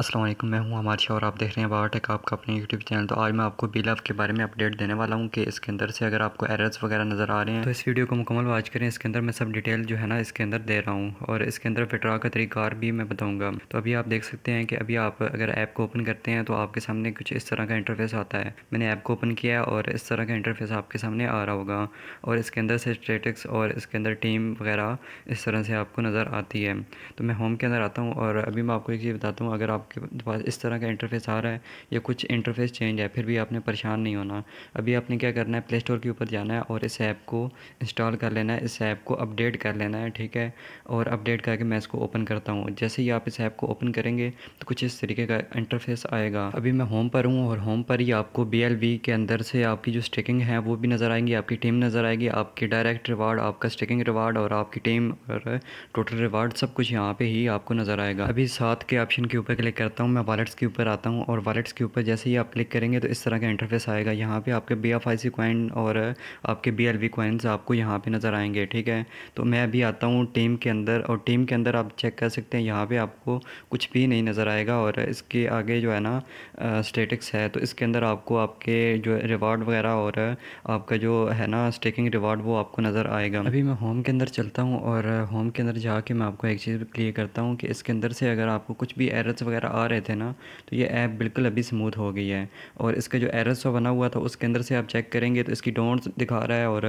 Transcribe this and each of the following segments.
अस्सलाम वालेकुम मैं हूं हमारे शाह और आप देख रहे हैं बाटेक आपका अपने यूट्यूब चैनल तो आज मैं आपको बिलव के बारे में अपडेट देने वाला हूं कि इसके अंदर से अगर आपको एरर्स वगैरह नज़र आ रहे हैं तो इस वीडियो को मुकम्मल वाच करें इसके अंदर मैं सब डिटेल जो है ना इसके अंदर दे रहा हूँ और इसके अंदर फिटरा का तरीकार भी मैं बताऊँगा तो अभी आप देख सकते हैं कि अभी आप अगर ऐप को ओपन करते हैं तो आपके सामने कुछ इस तरह का इंटरफेस आता है मैंने ऐप को ओपन किया है और इस तरह का इंटरफेस आपके सामने आ रहा होगा और इसके अंदर से स्टेटिक्स और इसके अंदर टीम वगैरह इस तरह से आपको नज़र आती है तो मैं होम के अंदर आता हूँ और अभी मैं आपको एक चीज़ बताता हूँ अगर आप आपके पास इस तरह का इंटरफेस आ रहा है या कुछ इंटरफेस चेंज है फिर भी आपने परेशान नहीं होना अभी आपने क्या करना है प्ले स्टोर के ऊपर जाना है और इस ऐप को इंस्टॉल कर लेना है इस ऐप को अपडेट कर लेना है ठीक है और अपडेट करके मैं इसको ओपन करता हूँ जैसे ही आप इस ऐप को ओपन करेंगे तो कुछ इस तरीके का इंटरफेस आएगा अभी मैं होम पर हूँ और होम पर ही आपको बी के अंदर से आपकी जो स्टिकिंग है वो भी नज़र आएंगी आपकी टीम नज़र आएगी आपकी डायरेक्ट रिवार्ड आपका स्टिकिंग रिवार्ड और आपकी टीम और टोटल रिवार्ड सब कुछ यहाँ पे ही आपको नज़र आएगा अभी साथ के ऑप्शन के ऊपर क्लिक क्लिक करता हूँ मैं वालेट्स के ऊपर आता हूँ और वालेट्स के ऊपर जैसे ही आप क्लिक करेंगे तो इस तरह का इंटरफेस आएगा यहाँ पे आपके B F I C coin और आपके बी एल वी कॉइन्स आपको यहाँ पे नज़र आएंगे ठीक है तो मैं अभी आता हूँ टीम के अंदर और टीम के अंदर आप चेक कर सकते हैं यहाँ पर आपको कुछ भी नहीं नज़र आएगा और इसके आगे जो है ना स्टेटिक्स है तो इसके अंदर आपको आपके जो रिवार्ड वगैरह और आपका जो है ना स्टेकिंग रिवार्ड वो आपको नज़र आएगा अभी मैं होम के अंदर चलता हूँ और होम के अंदर जाके मैं आपको एक चीज़ क्लियर करता हूँ कि इसके अंदर से अगर आपको कुछ भी एरर्स वगैरह वगैरह आ रहे थे ना तो ये ऐप बिल्कुल अभी स्मूथ हो गई है और इसका जो एरस बना हुआ था उसके अंदर से आप चेक करेंगे तो इसकी डोंट्स दिखा रहा है और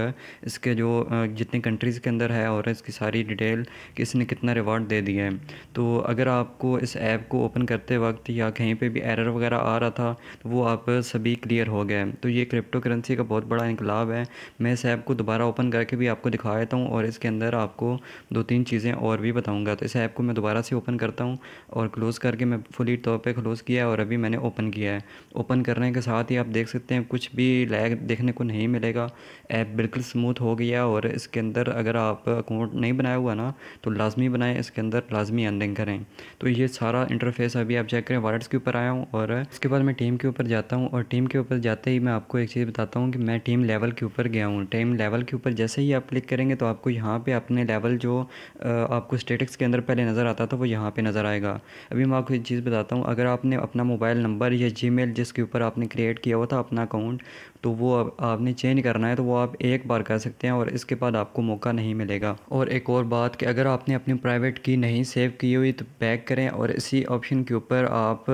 इसके जो जितने कंट्रीज़ के अंदर है और इसकी सारी डिटेल कि इसने कितना रिवॉर्ड दे दिया है तो अगर आपको इस ऐप को ओपन करते वक्त या कहीं पर भी एरर वगैरह आ रहा था तो वो आप सभी क्लियर हो गए तो ये क्रिप्टो करेंसी का बहुत बड़ा इनकलाब है मैं इस ऐप को दोबारा ओपन करके भी आपको दिखा देता हूँ और इसके अंदर आपको दो तीन चीज़ें और भी बताऊँगा तो इस ऐप को मैं दोबारा से ओपन करता हूँ और क्लोज़ करके मैं फुली तौर पे क्लोज़ किया है और अभी मैंने ओपन किया है ओपन करने के साथ ही आप देख सकते हैं कुछ भी लैग देखने को नहीं मिलेगा ऐप बिल्कुल स्मूथ हो गया और इसके अंदर अगर आप अकाउंट नहीं बनाया हुआ ना तो लाजमी बनाएं इसके अंदर लाजमी अनलिंक करें तो ये सारा इंटरफेस अभी आप चेक करें वॉलेट्स के ऊपर आया हूँ और इसके बाद मैं टीम के ऊपर जाता हूँ और टीम के ऊपर जाते ही मैं आपको एक चीज़ बताता हूँ कि मैं टीम लेवल के ऊपर गया हूँ टीम लेवल के ऊपर जैसे ही आप क्लिक करेंगे तो आपको यहाँ पर अपने लेवल जो आपको स्टेटस के अंदर पहले नज़र आता था वो यहाँ पर नज़र आएगा अभी मैं आपको चीज़ बताता हूँ अगर आपने अपना मोबाइल नंबर या मेल जिसके ऊपर आपने क्रिएट किया हुआ था अपना अकाउंट तो वो अब आपने चेंज करना है तो वो आप एक बार कर सकते हैं और इसके बाद आपको मौका नहीं मिलेगा और एक और बात कि अगर आपने अपनी प्राइवेट की नहीं सेव की हुई तो बैक करें और इसी ऑप्शन के ऊपर आप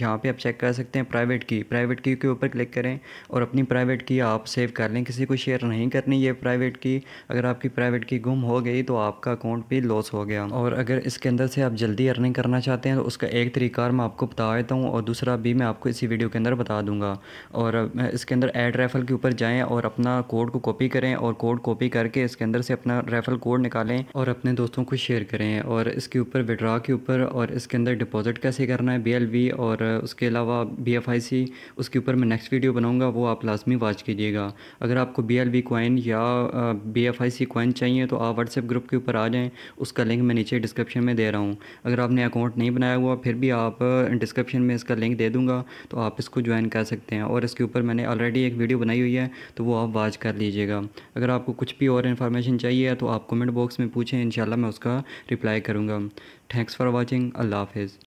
यहाँ पे आप चेक कर सकते हैं प्राइवेट की प्राइवेट की के ऊपर क्लिक करें और अपनी प्राइवेट की आप सेव कर लें किसी को शेयर नहीं करनी ये प्राइवेट की अगर आपकी प्राइवेट की गुम हो गई तो आपका अकाउंट भी लॉस हो गया और अगर इसके अंदर से आप जल्दी अर्निंग करना चाहते हैं तो उसका एक तरीकार मैं आपको बता देता हूँ और दूसरा भी मैं आपको इसी वीडियो के अंदर बता दूंगा और इसके अंदर ऐड रेफल के ऊपर जाएँ और अपना कोड को कॉपी करें और कोड कॉपी करके इसके अंदर से अपना रेफल कोड निकालें और अपने दोस्तों को शेयर करें और इसके ऊपर विड्रा के ऊपर और इसके अंदर डिपॉजिट कैसे करना है बी और उसके अलावा बी एफ आई सी उसके ऊपर मैं नेक्स्ट वीडियो बनाऊँगा वो आप लाजमी वॉच कीजिएगा अगर आपको बी एल वी कॉइन या B F I C coin चाहिए तो आप व्हाट्सएप ग्रुप के ऊपर आ जाएँ उसका लिंक मैं नीचे डिस्क्रिप्शन में दे रहा हूँ अगर आपने अकाउंट नहीं बनाया हुआ फिर भी भी आप डिस्क्रिप्शन में इसका लिंक दे दूँगा तो आप इसको ज्वाइन कर सकते हैं और इसके ऊपर मैंने ऑलरेडी एक वीडियो बनाई हुई है तो वो आप वाच कर लीजिएगा अगर आपको कुछ भी और इन्फॉर्मेशन चाहिए तो आप कमेंट बॉक्स में पूछें इन मैं उसका रिप्लाई करूँगा थैंक्स फॉर वॉचिंग अल्लाह हाफिज़